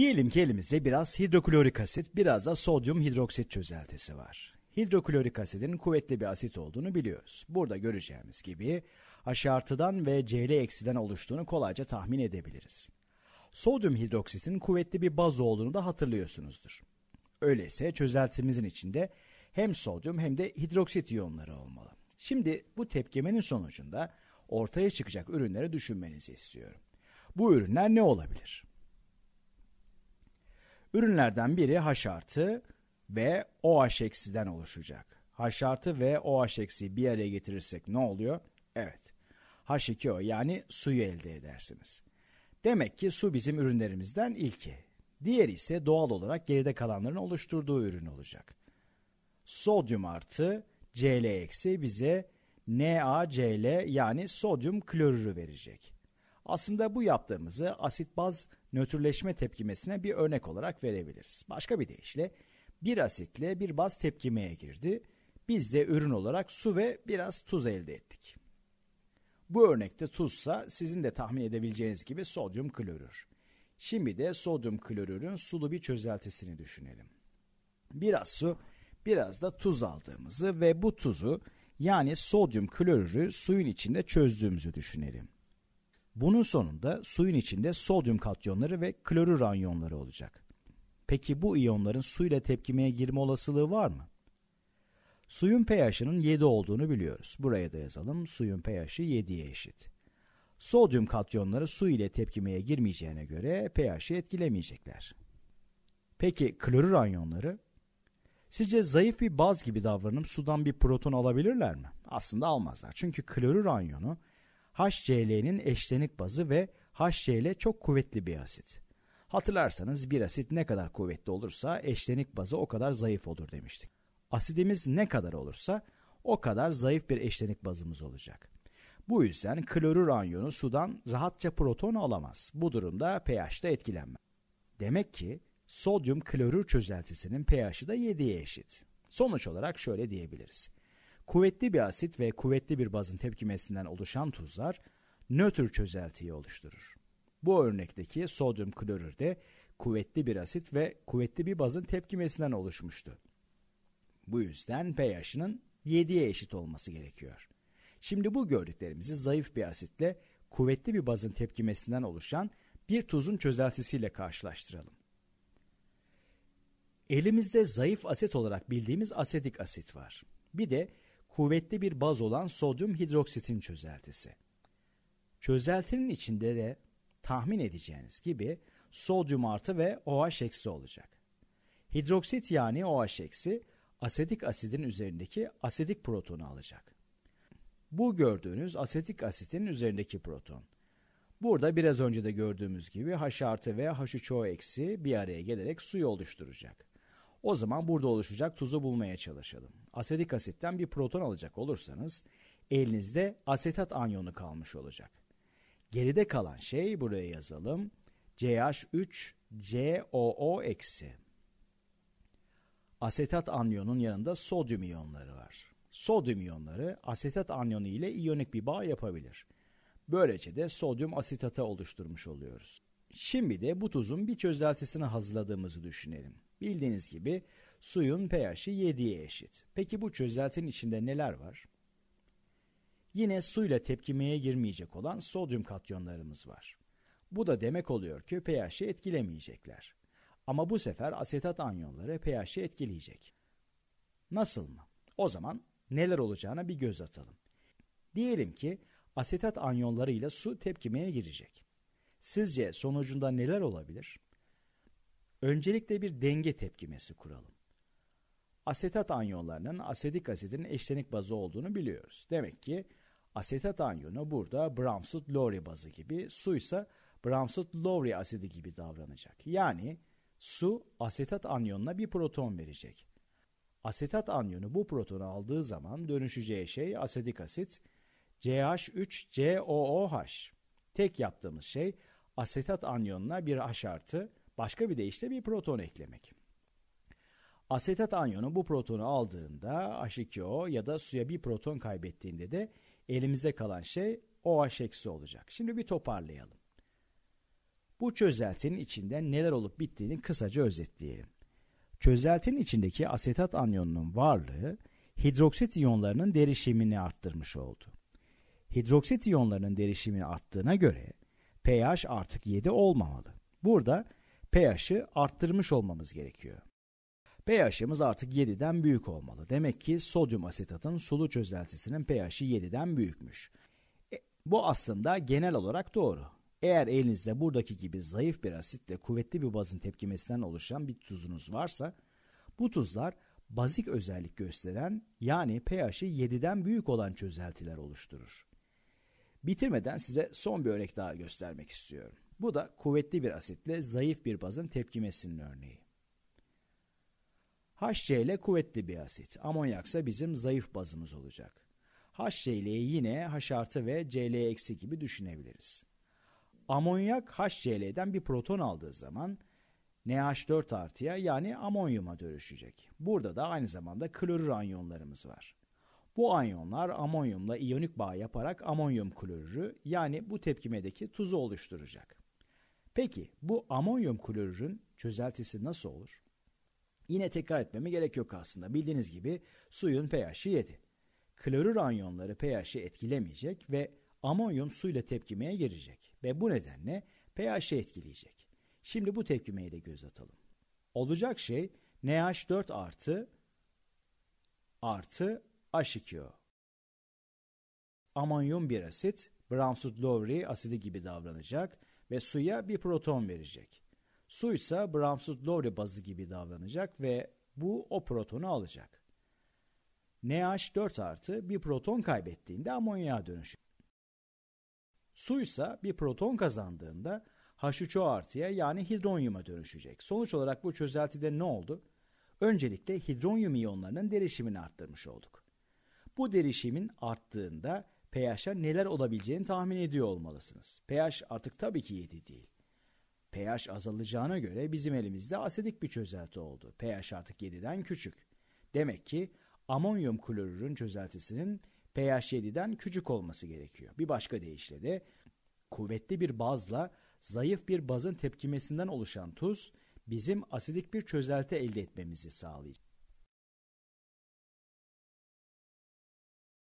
Diyelim ki elimizde biraz hidroklorik asit, biraz da sodyum hidroksit çözeltisi var. Hidroklorik asidin kuvvetli bir asit olduğunu biliyoruz. Burada göreceğimiz gibi aşartıdan ve Cl eksiden oluştuğunu kolayca tahmin edebiliriz. Sodyum hidroksitin kuvvetli bir baz olduğunu da hatırlıyorsunuzdur. Öyleyse çözeltimizin içinde hem sodyum hem de hidroksit iyonları olmalı. Şimdi bu tepkimenin sonucunda ortaya çıkacak ürünleri düşünmenizi istiyorum. Bu ürünler ne olabilir? Ürünlerden biri H artı ve OH eksiden oluşacak. H artı ve OH eksi bir araya getirirsek ne oluyor? Evet. H2O yani suyu elde edersiniz. Demek ki su bizim ürünlerimizden ilki. Diğeri ise doğal olarak geride kalanların oluşturduğu ürün olacak. Sodyum artı Cl eksi bize NaCl yani sodyum klorürü verecek. Aslında bu yaptığımızı asit baz nötrleşme tepkimesine bir örnek olarak verebiliriz. Başka bir deyişle bir asitle bir baz tepkimeye girdi. Biz de ürün olarak su ve biraz tuz elde ettik. Bu örnekte tuzsa sizin de tahmin edebileceğiniz gibi sodyum klorür. Şimdi de sodyum klorürün sulu bir çözeltisini düşünelim. Biraz su, biraz da tuz aldığımızı ve bu tuzu yani sodyum klorürü suyun içinde çözdüğümüzü düşünelim. Bunun sonunda suyun içinde sodyum katyonları ve klorür anyonları olacak. Peki bu iyonların suyla tepkimeye girme olasılığı var mı? Suyun pH'inin 7 olduğunu biliyoruz. Buraya da yazalım. Suyun pH'i 7'ye eşit. Sodyum katyonları su ile tepkimeye girmeyeceğine göre pH'i etkilemeyecekler. Peki klorür anyonları? Sizce zayıf bir baz gibi davranıp sudan bir proton alabilirler mi? Aslında almazlar. Çünkü klorür anyonu HCl'nin eşlenik bazı ve HCl çok kuvvetli bir asit. Hatırlarsanız bir asit ne kadar kuvvetli olursa eşlenik bazı o kadar zayıf olur demiştik. Asidimiz ne kadar olursa o kadar zayıf bir eşlenik bazımız olacak. Bu yüzden klorür anyonu sudan rahatça proton alamaz. Bu durumda pH'de etkilenmez. Demek ki sodyum klorür çözeltisinin pH'i de 7'ye eşit. Sonuç olarak şöyle diyebiliriz. Kuvvetli bir asit ve kuvvetli bir bazın tepkimesinden oluşan tuzlar nötr çözeltiyi oluşturur. Bu örnekteki sodyum klorür de kuvvetli bir asit ve kuvvetli bir bazın tepkimesinden oluşmuştu. Bu yüzden pH'inin 7'ye eşit olması gerekiyor. Şimdi bu gördüklerimizi zayıf bir asitle kuvvetli bir bazın tepkimesinden oluşan bir tuzun çözeltisiyle karşılaştıralım. Elimizde zayıf asit olarak bildiğimiz asetik asit var. Bir de kuvvetli bir baz olan sodyum hidroksitin çözeltisi. Çözeltinin içinde de tahmin edeceğiniz gibi sodyum artı ve OH eksi olacak. Hidroksit yani OH eksi asetik asidin üzerindeki asetik protonu alacak. Bu gördüğünüz asetik asitin üzerindeki proton. Burada biraz önce de gördüğümüz gibi H artı ve H3O eksi bir araya gelerek suyu oluşturacak. O zaman burada oluşacak tuzu bulmaya çalışalım. Asetik asitten bir proton alacak olursanız elinizde asetat anyonu kalmış olacak. Geride kalan şey buraya yazalım. CH3COO Asetat anyonun yanında sodyum iyonları var. Sodyum iyonları asetat anyonu ile iyonik bir bağ yapabilir. Böylece de sodyum asetata oluşturmuş oluyoruz. Şimdi de bu tuzun bir çözeltisini hazırladığımızı düşünelim. Bildiğiniz gibi suyun pH'i 7'ye eşit. Peki bu çözeltinin içinde neler var? Yine suyla tepkimeye girmeyecek olan sodyum katyonlarımız var. Bu da demek oluyor ki pH'i etkilemeyecekler. Ama bu sefer asetat anyonları pH'i etkileyecek. Nasıl mı? O zaman neler olacağına bir göz atalım. Diyelim ki asetat anyonlarıyla su tepkimeye girecek. Sizce sonucunda neler olabilir? Öncelikle bir denge tepkimesi kuralım. Asetat anyonlarının asetik asidin eşlenik bazı olduğunu biliyoruz. Demek ki asetat anyonu burada Bramsut-Lowry bazı gibi, su ise Bramsut-Lowry asidi gibi davranacak. Yani su asetat anyonuna bir proton verecek. Asetat anyonu bu protonu aldığı zaman dönüşeceği şey asetik asit CH3COOH. Tek yaptığımız şey asetat anyonuna bir H artı başka bir deyişle bir proton eklemek. Asetat anyonu bu protonu aldığında H2O ya da suya bir proton kaybettiğinde de elimize kalan şey OH eksi olacak. Şimdi bir toparlayalım. Bu çözeltinin içinde neler olup bittiğini kısaca özetleyelim. Çözeltinin içindeki asetat anyonunun varlığı hidroksit iyonlarının derişimini arttırmış oldu. Hidroksit iyonlarının derişimi arttığına göre pH artık 7 olmamalı. Burada pH'i arttırmış olmamız gerekiyor. pH'imiz artık 7'den büyük olmalı. Demek ki sodyum asetatın sulu çözeltisinin pH'i 7'den büyükmüş. E, bu aslında genel olarak doğru. Eğer elinizde buradaki gibi zayıf bir asitle kuvvetli bir bazın tepkimesinden oluşan bir tuzunuz varsa, bu tuzlar bazik özellik gösteren yani pH'i 7'den büyük olan çözeltiler oluşturur. Bitirmeden size son bir örnek daha göstermek istiyorum. Bu da kuvvetli bir asitle zayıf bir bazın tepkimesinin örneği. HCl kuvvetli bir asit, amonyaksa bizim zayıf bazımız olacak. HCl'yi yine H artı ve Cl eksi gibi düşünebiliriz. Amonyak HCl'den bir proton aldığı zaman NH4 artıya yani amonyuma dönüşecek. Burada da aynı zamanda klorür anyonlarımız var. Bu anyonlar amonyumla iyonik bağ yaparak amonyum klorürü yani bu tepkimedeki tuzu oluşturacak. Peki bu amonyum klorürün çözeltisi nasıl olur? Yine tekrar etmeme gerek yok aslında. Bildiğiniz gibi suyun pH'i 7. Klorür anyonları pH'i etkilemeyecek ve amonyum suyla tepkimeye girecek ve bu nedenle pH'i etkileyecek. Şimdi bu tepkimeyi de göz atalım. Olacak şey NH4 artı artı Aşikyo. Amonyum bir asit, Bramsud-Lowry asidi gibi davranacak ve suya bir proton verecek. Su ise Bramsud-Lowry bazı gibi davranacak ve bu o protonu alacak. NH4 artı bir proton kaybettiğinde amonya dönüşür. Su ise bir proton kazandığında H3O artıya yani hidronyuma dönüşecek. Sonuç olarak bu çözeltide ne oldu? Öncelikle hidronyum iyonlarının derişimini arttırmış olduk. Bu derişimin arttığında pH'a neler olabileceğini tahmin ediyor olmalısınız. pH artık tabii ki 7 değil. pH azalacağına göre bizim elimizde asidik bir çözelti oldu. pH artık 7'den küçük. Demek ki amonyum klorürün çözeltisinin pH 7'den küçük olması gerekiyor. Bir başka deyişle de kuvvetli bir bazla zayıf bir bazın tepkimesinden oluşan tuz bizim asidik bir çözelti elde etmemizi sağlayacak.